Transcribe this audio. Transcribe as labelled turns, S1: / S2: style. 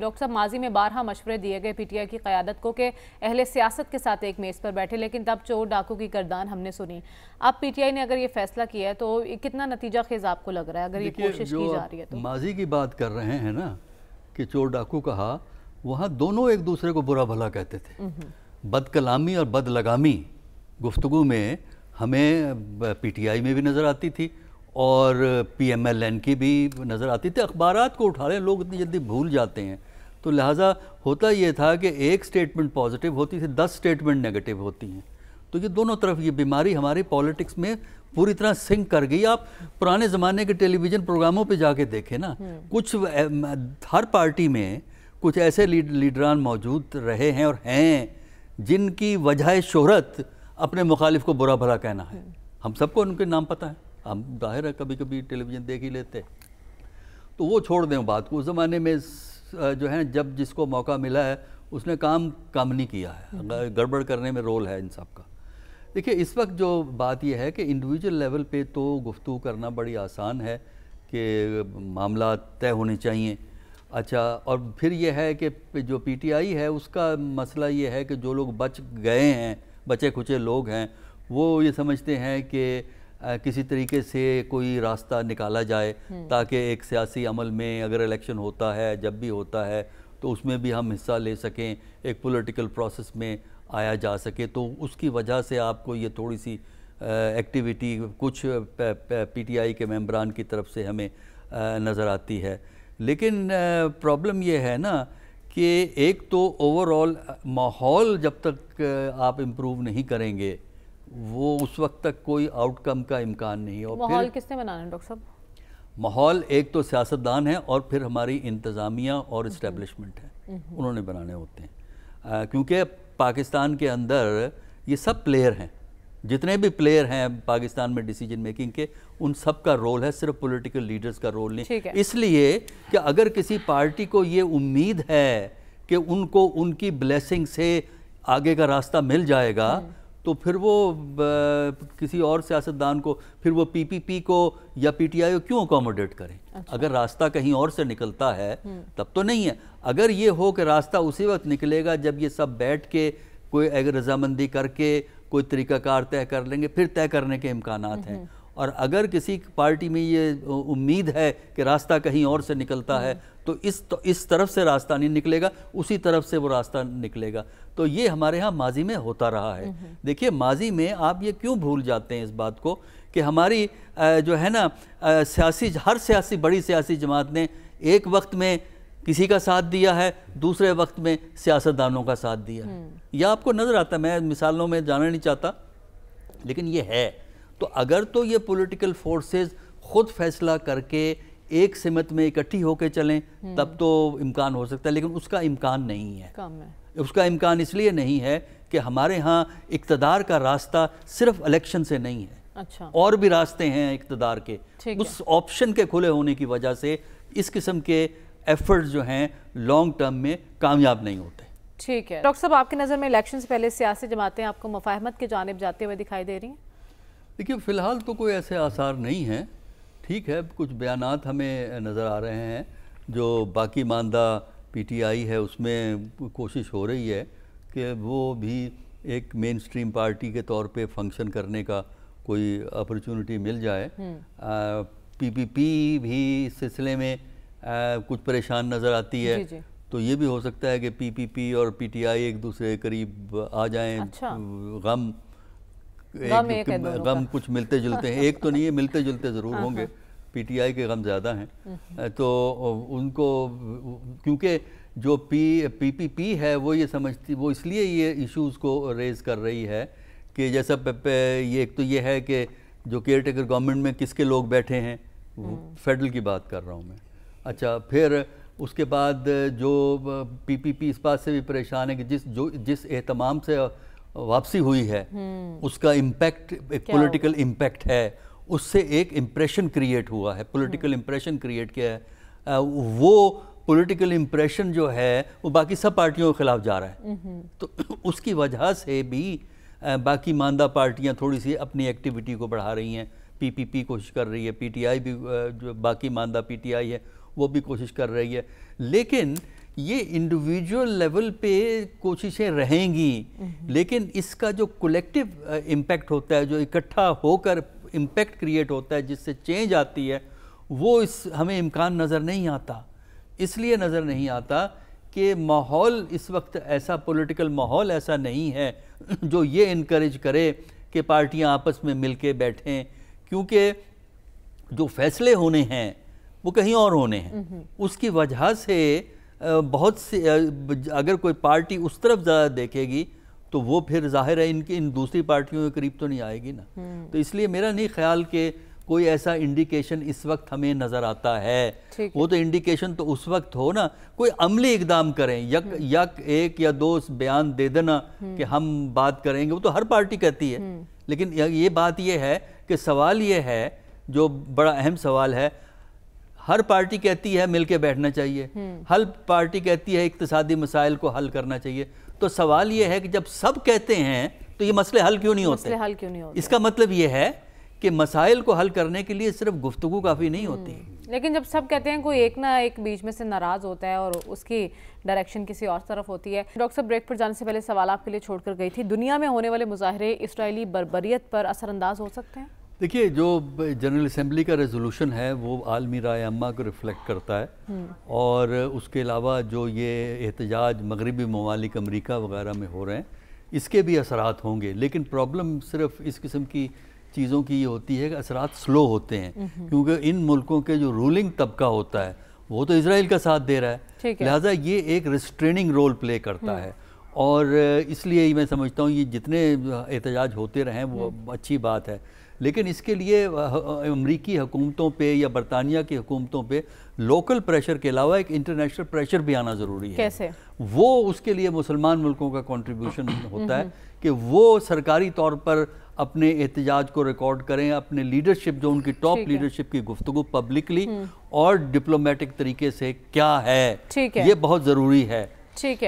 S1: Doctor साहब माजी में बारह मशवरे दिए गए पीटीआई की क्यादत को के अहले सियासत के साथ एक मेज़ पर बैठे लेकिन तब चोर डाकू की गर्दान हमने सुनी अब पीटीआई ने अगर ये फैसला किया है तो कितना नतीजा खेज आपको लग रहा है अगर ये कोशिश की जा रही है तो माजी की बात कर रहे हैं ना कि चोर डाकू कहा वहाँ दोनों एक दूसरे को बुरा भला कहते थे हम्म, हम्म। बदकलामी और बद लगामी गुफ्तु में हमें पी में भी नज़र आती थी और पीएमएलएन की भी नज़र आती थी अखबार को उठा रहे लोग इतनी जल्दी भूल जाते हैं तो लिहाजा होता ये था कि एक स्टेटमेंट पॉजिटिव होती थी दस स्टेटमेंट नेगेटिव होती हैं तो ये दोनों तरफ ये बीमारी हमारे पॉलिटिक्स में पूरी तरह सिंक कर गई आप पुराने ज़माने के टेलीविज़न प्रोग्रामों पे जाके देखें ना हम्म। कुछ हर पार्टी में कुछ ऐसे लीड लीडरान मौजूद रहे हैं और हैं जिनकी वजह शोहरत अपने मुखालिफ को बुरा भला कहना है हम्म। हम सबको उनके नाम पता है हम जाहिर है कभी कभी टेलीविज़न देख ही लेते तो वो छोड़ दें बात को उस ज़माने में जो है जब जिसको मौका मिला है उसने काम कम नहीं किया है हम्म। गड़बड़ करने में रोल है इन सब का देखिए इस वक्त जो बात यह है कि इंडिविजुअल लेवल पे तो गुफ्तु करना बड़ी आसान है कि मामला तय होने चाहिए अच्छा और फिर यह है कि जो पीटीआई है उसका मसला ये है कि जो लोग बच गए हैं बचे खुचे लोग हैं वो ये समझते हैं कि किसी तरीके से कोई रास्ता निकाला जाए हम्म। ताकि एक सियासी अमल में अगर इलेक्शन होता है जब भी होता है तो उसमें भी हम हिस्सा ले सकें एक पॉलिटिकल प्रोसेस में आया जा सके तो उसकी वजह से आपको ये थोड़ी सी एक्टिविटी कुछ पीटीआई के मेम्बरान की तरफ से हमें नज़र आती है लेकिन प्रॉब्लम ये है ना कि एक तो ओवरऑल माहौल जब तक आप इम्प्रूव नहीं करेंगे वो उस वक्त तक कोई आउटकम का इम्कान नहीं है और माहौल किसने बनाना है डॉक्टर साहब माहौल एक तो सियासतदान है और फिर हमारी इंतज़ामिया और इस्टेब्लिशमेंट हम्म। है हम्म। उन्होंने बनाने होते हैं क्योंकि पाकिस्तान के अंदर ये सब प्लेयर हैं जितने भी प्लेयर हैं पाकिस्तान में डिसीजन मेकिंग के उन सब का रोल है सिर्फ पॉलिटिकल लीडर्स का रोल नहीं इसलिए कि अगर किसी पार्टी को ये उम्मीद है कि उनको उनकी ब्लेसिंग से आगे का रास्ता मिल जाएगा हम्म। तो फिर वो किसी और सियासतदान को फिर वो पीपीपी को या पीटीआई को क्यों अकोमोडेट करें अच्छा। अगर रास्ता कहीं और से निकलता है हम्म। तब तो नहीं है अगर ये हो कि रास्ता उसी वक्त निकलेगा जब ये सब बैठ के कोई रजामंदी करके कोई तरीकाकार तय कर लेंगे फिर तय करने के इम्कान हम्म, हैं हम्म। और अगर किसी पार्टी में ये उम्मीद है कि रास्ता कहीं और से निकलता है तो इस तो इस तरफ से रास्ता नहीं निकलेगा उसी तरफ से वो रास्ता निकलेगा तो ये हमारे यहाँ माजी में होता रहा है हम्म, हम्म। देखिए माजी में आप ये क्यों भूल जाते हैं इस बात को कि हमारी जो है ना सियासी हर सियासी बड़ी सियासी जमात ने एक वक्त में किसी का साथ दिया है दूसरे वक्त में सियासतदानों का साथ दिया है हम्म। यह आपको नज़र आता है मैं मिसालों में जाना नहीं चाहता लेकिन ये है तो अगर तो ये पॉलिटिकल फोर्सेस खुद फैसला करके एक सिमत में इकट्ठी होकर चलें हम्म। तब तो इम्कान हो सकता है लेकिन उसका इम्कान नहीं है, है। उसका इम्कान इसलिए नहीं है कि हमारे यहाँ इकतदार का रास्ता सिर्फ इलेक्शन से नहीं है अच्छा और भी रास्ते हैं इकतदार के उस ऑप्शन के खुले होने की वजह से इस किस्म के एफर्ट्स जो हैं लॉन्ग टर्म में कामयाब नहीं होते ठीक है डॉक्टर साहब आपकी नज़र में इलेक्शन से पहले सियासी जमातें आपको मुफाहमत की जानब जाते हुए दिखाई दे रही हैं देखिए फ़िलहाल तो कोई ऐसे आसार नहीं हैं ठीक है कुछ बयान हमें नज़र आ रहे हैं जो बाकी मानदा पीटीआई है उसमें कोशिश हो रही है कि वो भी एक मेन स्ट्रीम पार्टी के तौर पे फंक्शन करने का कोई अपॉर्चुनिटी मिल जाए पीपीपी हम्म। भी इस सिलसिले में आ, कुछ परेशान नज़र आती है जी जी। तो ये भी हो सकता है कि पीपीपी और पीटीआई एक दूसरे के करीब आ जाएं अच्छा। गम गम, एक गम कुछ मिलते जुलते हैं एक तो नहीं है मिलते जुलते ज़रूर हाँ, हाँ। होंगे पीटीआई के गम ज़्यादा हैं हम्म। तो उनको क्योंकि जो पी पीपीपी है वो ये समझती वो इसलिए ये इश्यूज को रेज कर रही है कि जैसा ये एक तो ये है कि जो केयर टेकर गवर्नमेंट में किसके लोग बैठे हैं हम्म। फेडरल की बात कर रहा हूँ मैं अच्छा फिर उसके बाद जो पीपीपी इस बात से भी परेशान है कि जिस जो जिस एहतमाम से वापसी हुई है हम्म। उसका इम्पैक्ट एक पॉलिटिकल इम्पैक्ट है उससे एक इम्प्रेशन क्रिएट हुआ है पॉलिटिकल इम्प्रेशन क्रिएट किया है वो पॉलिटिकल इम्प्रेशन जो है वो बाकी सब पार्टियों के खिलाफ जा रहा है हम्म। तो उसकी वजह से भी बाकी मानदा पार्टियां थोड़ी सी अपनी एक्टिविटी को बढ़ा रही हैं पीपीपी कोशिश कर रही है पीटीआई भी जो बाकी मानदा पीटीआई है वो भी कोशिश कर रही है लेकिन ये इंडिविजुअल लेवल पे कोशिशें रहेंगी हम्म। लेकिन इसका जो कलेक्टिव इम्पैक्ट uh, होता है जो इकट्ठा होकर इम्पैक्ट क्रिएट होता है जिससे चेंज आती है वो इस हमें इम्कान नज़र नहीं आता इसलिए नज़र नहीं आता कि माहौल इस वक्त ऐसा पॉलिटिकल माहौल ऐसा नहीं है जो ये इनक्रेज करे कि पार्टियां आपस में मिल के बैठें क्योंकि जो फैसले होने हैं वो कहीं और होने हैं हम्म। उसकी वजह से बहुत सी अगर कोई पार्टी उस तरफ ज़्यादा देखेगी तो वो फिर जाहिर है इनकी इन दूसरी पार्टियों के करीब तो नहीं आएगी ना हम्म। तो इसलिए मेरा नहीं ख्याल कि कोई ऐसा इंडिकेशन इस वक्त हमें नज़र आता है वो तो इंडिकेशन तो उस वक्त हो ना कोई अमली इकदाम करें यक हम्म। यक एक या दो बयान दे देना हम्म। कि हम बात करेंगे वो तो हर पार्टी कहती है लेकिन ये बात ये है कि सवाल ये है जो बड़ा अहम सवाल है हर पार्टी कहती है मिलके बैठना चाहिए हम्म। हर पार्टी कहती है इकतसादी मसाइल को हल करना चाहिए तो सवाल ये है कि जब सब कहते हैं तो ये मसले हल क्यों नहीं होते हल क्यों नहीं होते इसका मतलब ये है कि मसाइल को हल करने के लिए सिर्फ गुफ्तु काफ़ी नहीं होती हम्म। लेकिन जब सब कहते हैं कोई एक ना एक बीच में से नाराज़ होता है और उसकी डायरेक्शन किसी और तरफ होती है डॉक्टर साहब ब्रेक पर जाने से पहले सवाल आपके लिए छोड़कर गई थी दुनिया में होने वाले मुजाहरे इसराइली बरबरीत पर असरअंदाज हो सकते हैं देखिए जो जनरल असम्बली का रेजोल्यूशन है वो आलमी राय अम्मा को रिफ्लेक्ट करता है हम्म। और उसके अलावा जो ये एहतजाज मगरबी ममालिक अमरीका वगैरह में हो रहे हैं इसके भी असरात होंगे लेकिन प्रॉब्लम सिर्फ इस किस्म की चीज़ों की ये होती है कि असरात स्लो होते हैं हम्म, हम्म। क्योंकि इन मुल्कों के जो रूलिंग तबका होता है वो तो इसराइल का साथ दे रहा है लिहाजा ये एक रिस्ट्रेनिंग रोल प्ले करता है और इसलिए मैं समझता हूँ ये जितने एहतजाज होते रहें वो अच्छी बात है लेकिन इसके लिए अमरीकी हुकूमतों पे या बरतानिया की हुकूमतों पे लोकल प्रेशर के अलावा एक इंटरनेशनल प्रेशर भी आना ज़रूरी है कैसे वो उसके लिए मुसलमान मुल्कों का कंट्रीब्यूशन होता है कि वो सरकारी तौर पर अपने एहतजाज को रिकॉर्ड करें अपने लीडरशिप जो उनकी टॉप लीडरशिप की गुफ्तु पब्लिकली हम्म। और डिप्लोमेटिक तरीके से क्या है ये बहुत ज़रूरी है ठीक है